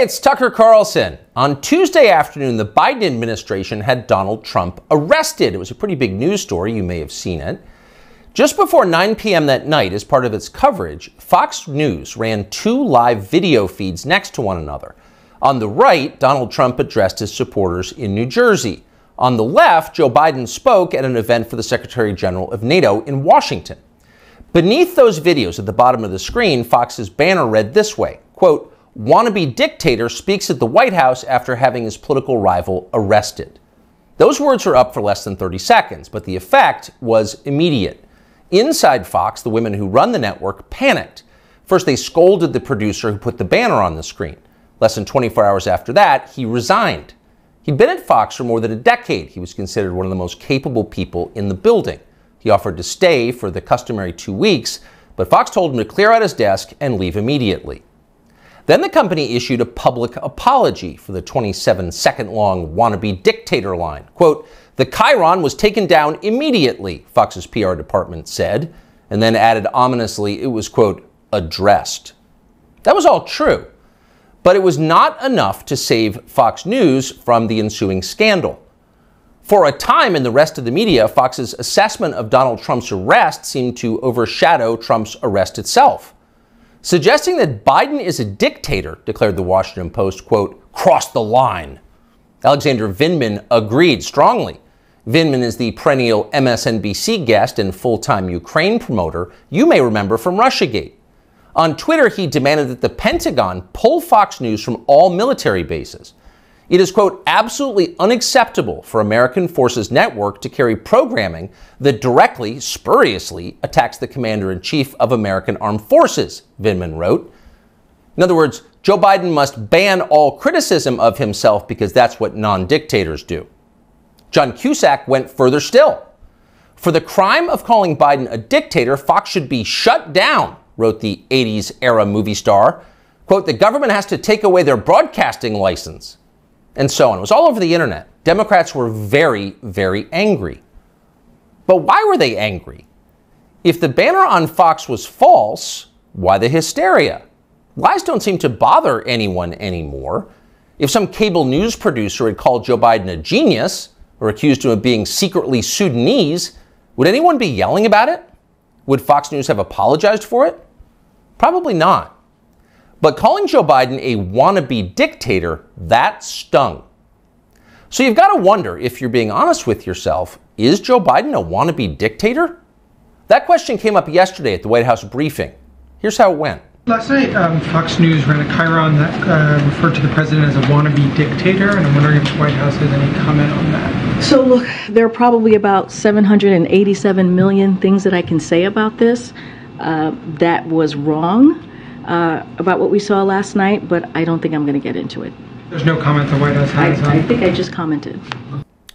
it's Tucker Carlson. On Tuesday afternoon, the Biden administration had Donald Trump arrested. It was a pretty big news story. You may have seen it. Just before 9 p.m. that night, as part of its coverage, Fox News ran two live video feeds next to one another. On the right, Donald Trump addressed his supporters in New Jersey. On the left, Joe Biden spoke at an event for the Secretary General of NATO in Washington. Beneath those videos at the bottom of the screen, Fox's banner read this way, quote, wannabe dictator speaks at the White House after having his political rival arrested. Those words were up for less than 30 seconds, but the effect was immediate. Inside Fox, the women who run the network panicked. First, they scolded the producer who put the banner on the screen. Less than 24 hours after that, he resigned. He'd been at Fox for more than a decade. He was considered one of the most capable people in the building. He offered to stay for the customary two weeks, but Fox told him to clear out his desk and leave immediately. Then the company issued a public apology for the 27 second long wannabe dictator line. Quote, the Chiron was taken down immediately, Fox's PR department said, and then added ominously it was, quote, addressed. That was all true, but it was not enough to save Fox News from the ensuing scandal. For a time in the rest of the media, Fox's assessment of Donald Trump's arrest seemed to overshadow Trump's arrest itself. Suggesting that Biden is a dictator, declared the Washington Post, quote, crossed the line. Alexander Vindman agreed strongly. Vindman is the perennial MSNBC guest and full time Ukraine promoter you may remember from Russiagate. On Twitter, he demanded that the Pentagon pull Fox News from all military bases. It is, quote, absolutely unacceptable for American Forces Network to carry programming that directly, spuriously attacks the commander in chief of American Armed Forces, Vinman wrote. In other words, Joe Biden must ban all criticism of himself because that's what non dictators do. John Cusack went further still. For the crime of calling Biden a dictator, Fox should be shut down, wrote the 80s era movie star. Quote, the government has to take away their broadcasting license and so on. It was all over the internet. Democrats were very, very angry. But why were they angry? If the banner on Fox was false, why the hysteria? Lies don't seem to bother anyone anymore. If some cable news producer had called Joe Biden a genius or accused him of being secretly Sudanese, would anyone be yelling about it? Would Fox News have apologized for it? Probably not. But calling Joe Biden a wannabe dictator, that stung. So you've got to wonder if you're being honest with yourself is Joe Biden a wannabe dictator? That question came up yesterday at the White House briefing. Here's how it went. Last night, um, Fox News ran a chyron that uh, referred to the president as a wannabe dictator, and I'm wondering if the White House has any comment on that. So, look, there are probably about 787 million things that I can say about this. Uh, that was wrong uh, about what we saw last night, but I don't think I'm going to get into it. There's no comment the White House has I, I think I just commented.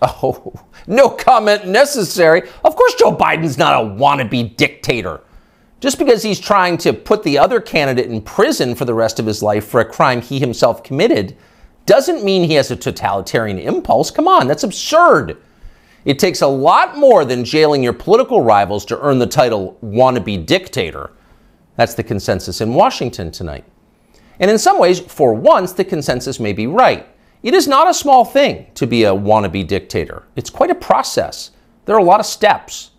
Oh, no comment necessary. Of course, Joe Biden's not a wannabe dictator. Just because he's trying to put the other candidate in prison for the rest of his life for a crime he himself committed doesn't mean he has a totalitarian impulse. Come on, that's absurd. It takes a lot more than jailing your political rivals to earn the title wannabe dictator. That's the consensus in Washington tonight. And in some ways, for once, the consensus may be right. It is not a small thing to be a wannabe dictator. It's quite a process. There are a lot of steps.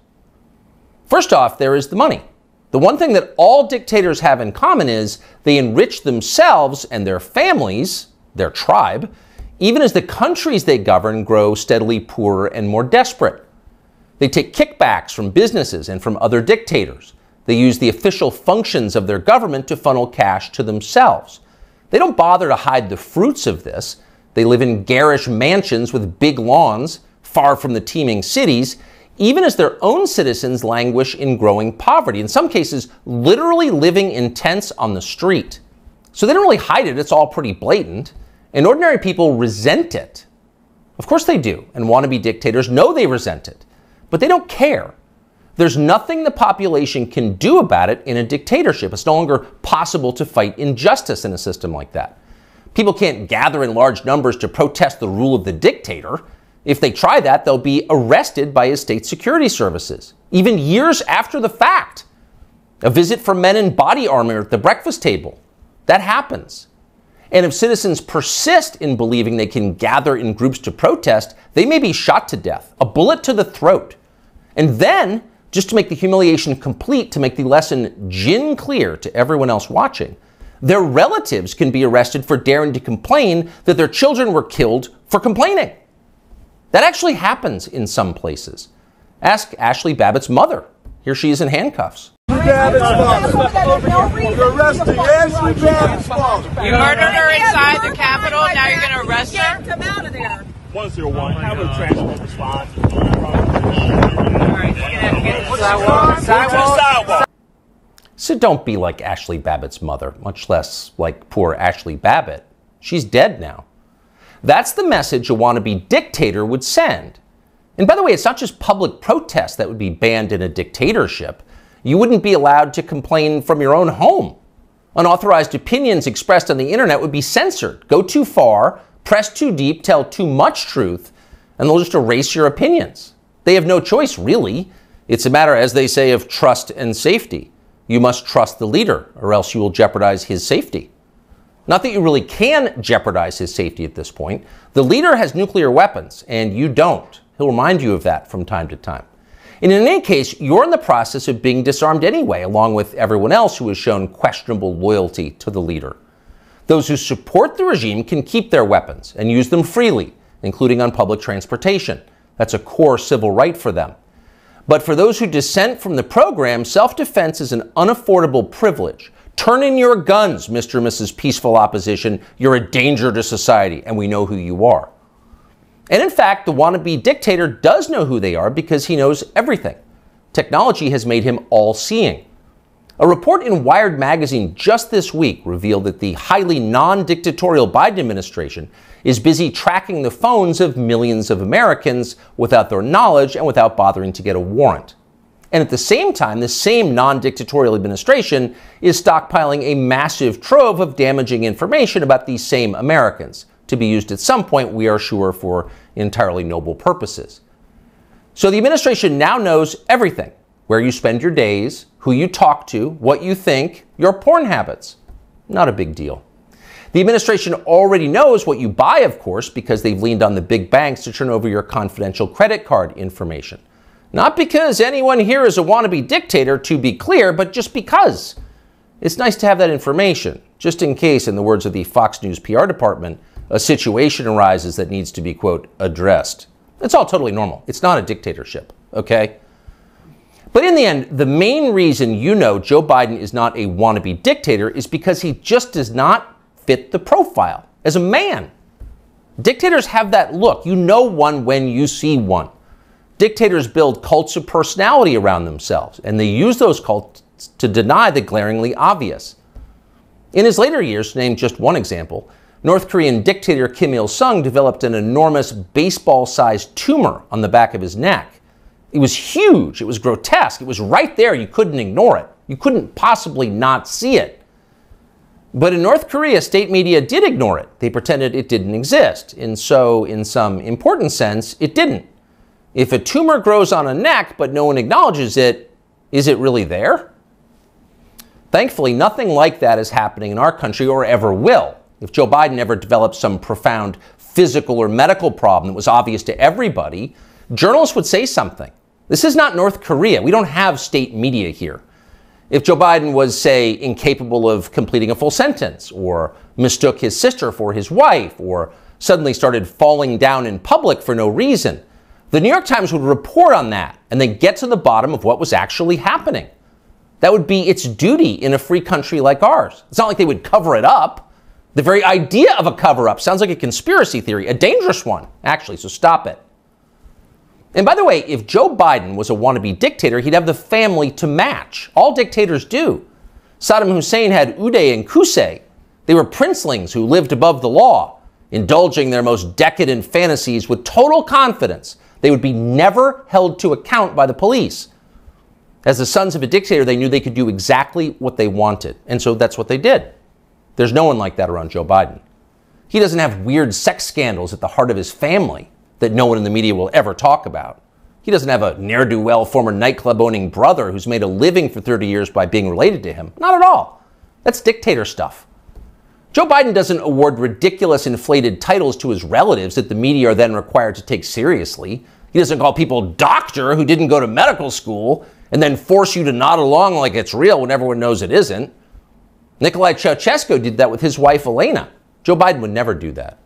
First off, there is the money. The one thing that all dictators have in common is they enrich themselves and their families, their tribe, even as the countries they govern grow steadily poorer and more desperate. They take kickbacks from businesses and from other dictators. They use the official functions of their government to funnel cash to themselves. They don't bother to hide the fruits of this. They live in garish mansions with big lawns, far from the teeming cities, even as their own citizens languish in growing poverty, in some cases, literally living in tents on the street. So they don't really hide it, it's all pretty blatant. And ordinary people resent it. Of course they do, and wannabe dictators know they resent it, but they don't care. There's nothing the population can do about it in a dictatorship. It's no longer possible to fight injustice in a system like that. People can't gather in large numbers to protest the rule of the dictator. If they try that, they'll be arrested by his state security services, even years after the fact. A visit from men in body armor at the breakfast table. That happens. And if citizens persist in believing they can gather in groups to protest, they may be shot to death, a bullet to the throat. And then just to make the humiliation complete, to make the lesson gin clear to everyone else watching, their relatives can be arrested for daring to complain that their children were killed for complaining. That actually happens in some places. Ask Ashley Babbitt's mother. Here she is in handcuffs. You're arresting You murdered her inside the Capitol. Now you're going to arrest her? Come out of there. 101. Have a transport response. So don't be like Ashley Babbitt's mother, much less like poor Ashley Babbitt. She's dead now. That's the message a wannabe dictator would send. And by the way, it's not just public protest that would be banned in a dictatorship. You wouldn't be allowed to complain from your own home. Unauthorized opinions expressed on the internet would be censored. Go too far, press too deep, tell too much truth, and they'll just erase your opinions. They have no choice, really. It's a matter, as they say, of trust and safety. You must trust the leader, or else you will jeopardize his safety. Not that you really can jeopardize his safety at this point. The leader has nuclear weapons, and you don't. He'll remind you of that from time to time. And in any case, you're in the process of being disarmed anyway, along with everyone else who has shown questionable loyalty to the leader. Those who support the regime can keep their weapons and use them freely, including on public transportation. That's a core civil right for them. But for those who dissent from the program, self defense is an unaffordable privilege. Turn in your guns, Mr. and Mrs. Peaceful Opposition. You're a danger to society, and we know who you are. And in fact, the wannabe dictator does know who they are because he knows everything. Technology has made him all seeing. A report in Wired magazine just this week revealed that the highly non dictatorial Biden administration is busy tracking the phones of millions of Americans without their knowledge and without bothering to get a warrant. And at the same time, the same non dictatorial administration is stockpiling a massive trove of damaging information about these same Americans to be used at some point, we are sure, for entirely noble purposes. So the administration now knows everything where you spend your days, who you talk to, what you think, your porn habits. Not a big deal. The administration already knows what you buy, of course, because they've leaned on the big banks to turn over your confidential credit card information. Not because anyone here is a wannabe dictator, to be clear, but just because. It's nice to have that information, just in case, in the words of the Fox News PR department, a situation arises that needs to be, quote, addressed. It's all totally normal. It's not a dictatorship, okay? But in the end, the main reason you know Joe Biden is not a wannabe dictator is because he just does not fit the profile as a man. Dictators have that look. You know one when you see one. Dictators build cults of personality around themselves, and they use those cults to deny the glaringly obvious. In his later years, to name just one example, North Korean dictator Kim Il sung developed an enormous baseball sized tumor on the back of his neck. It was huge. It was grotesque. It was right there. You couldn't ignore it. You couldn't possibly not see it. But in North Korea, state media did ignore it. They pretended it didn't exist. And so, in some important sense, it didn't. If a tumor grows on a neck but no one acknowledges it, is it really there? Thankfully, nothing like that is happening in our country or ever will. If Joe Biden ever developed some profound physical or medical problem that was obvious to everybody, journalists would say something. This is not North Korea. We don't have state media here. If Joe Biden was, say, incapable of completing a full sentence, or mistook his sister for his wife, or suddenly started falling down in public for no reason, the New York Times would report on that and then get to the bottom of what was actually happening. That would be its duty in a free country like ours. It's not like they would cover it up. The very idea of a cover up sounds like a conspiracy theory, a dangerous one, actually, so stop it. And by the way, if Joe Biden was a wannabe dictator, he'd have the family to match. All dictators do. Saddam Hussein had Uday and Kusei. They were princelings who lived above the law, indulging their most decadent fantasies with total confidence they would be never held to account by the police. As the sons of a dictator, they knew they could do exactly what they wanted. And so that's what they did. There's no one like that around Joe Biden. He doesn't have weird sex scandals at the heart of his family that no one in the media will ever talk about. He doesn't have a ne'er do well former nightclub owning brother who's made a living for 30 years by being related to him. Not at all. That's dictator stuff. Joe Biden doesn't award ridiculous inflated titles to his relatives that the media are then required to take seriously. He doesn't call people doctor who didn't go to medical school and then force you to nod along like it's real when everyone knows it isn't. Nikolai Ceausescu did that with his wife Elena. Joe Biden would never do that.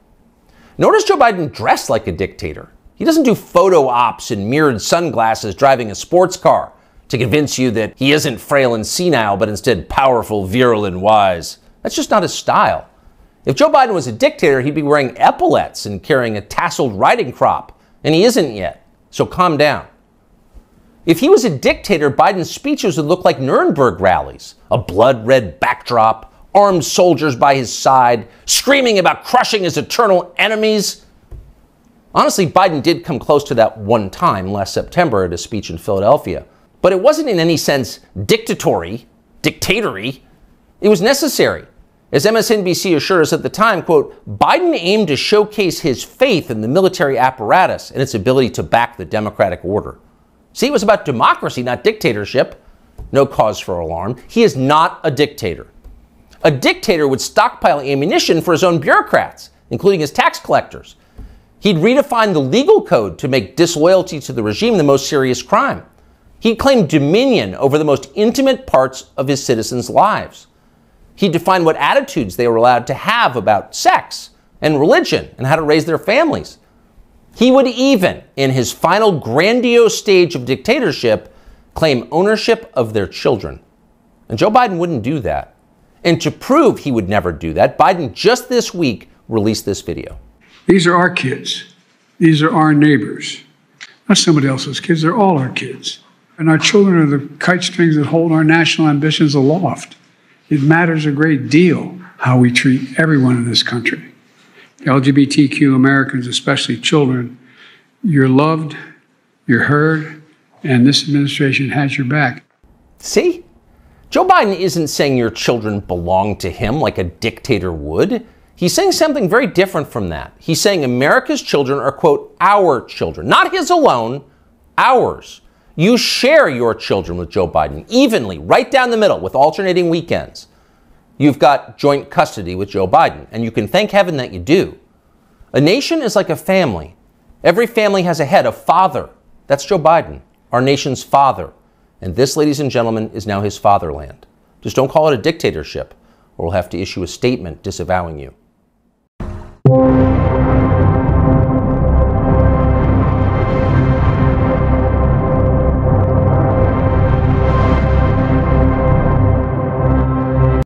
Notice Joe Biden dressed like a dictator. He doesn't do photo ops in mirrored sunglasses driving a sports car to convince you that he isn't frail and senile, but instead powerful, virile, and wise. That's just not his style. If Joe Biden was a dictator, he'd be wearing epaulets and carrying a tasseled riding crop, and he isn't yet. So calm down. If he was a dictator, Biden's speeches would look like Nuremberg rallies a blood red backdrop, armed soldiers by his side, screaming about crushing his eternal enemies. Honestly, Biden did come close to that one time last September at a speech in Philadelphia, but it wasn't in any sense dictatory, dictatory. It was necessary. As MSNBC assured us at the time, quote, Biden aimed to showcase his faith in the military apparatus and its ability to back the democratic order. See, it was about democracy, not dictatorship. No cause for alarm. He is not a dictator a dictator would stockpile ammunition for his own bureaucrats, including his tax collectors. He'd redefine the legal code to make disloyalty to the regime the most serious crime. He'd claim dominion over the most intimate parts of his citizens' lives. He'd define what attitudes they were allowed to have about sex and religion and how to raise their families. He would even, in his final grandiose stage of dictatorship, claim ownership of their children. And Joe Biden wouldn't do that. And to prove he would never do that, Biden just this week released this video. These are our kids. These are our neighbors. Not somebody else's kids, they're all our kids. And our children are the kite strings that hold our national ambitions aloft. It matters a great deal how we treat everyone in this country. LGBTQ Americans, especially children, you're loved, you're heard, and this administration has your back. See? Joe Biden isn't saying your children belong to him like a dictator would. He's saying something very different from that. He's saying America's children are, quote, our children, not his alone, ours. You share your children with Joe Biden evenly, right down the middle, with alternating weekends. You've got joint custody with Joe Biden, and you can thank heaven that you do. A nation is like a family. Every family has a head, a father. That's Joe Biden, our nation's father. And this, ladies and gentlemen, is now his fatherland. Just don't call it a dictatorship, or we'll have to issue a statement disavowing you.